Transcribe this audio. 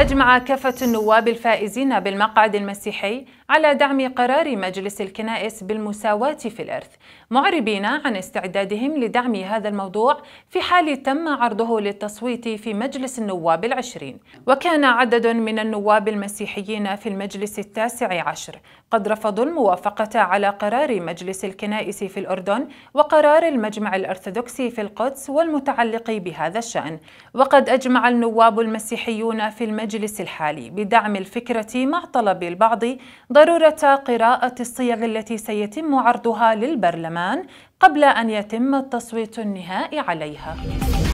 أجمع كافة النواب الفائزين بالمقعد المسيحي على دعم قرار مجلس الكنائس بالمساواة في الإرث، معربين عن استعدادهم لدعم هذا الموضوع في حال تم عرضه للتصويت في مجلس النواب العشرين، وكان عدد من النواب المسيحيين في المجلس التاسع عشر قد رفضوا الموافقة على قرار مجلس الكنائس في الأردن وقرار المجمع الأرثوذكسي في القدس والمتعلق بهذا الشأن، وقد أجمع النواب المسيحيون في المجلس المجلس الحالي بدعم الفكرة مع طلب البعض ضرورة قراءة الصيغ التي سيتم عرضها للبرلمان قبل أن يتم التصويت النهائي عليها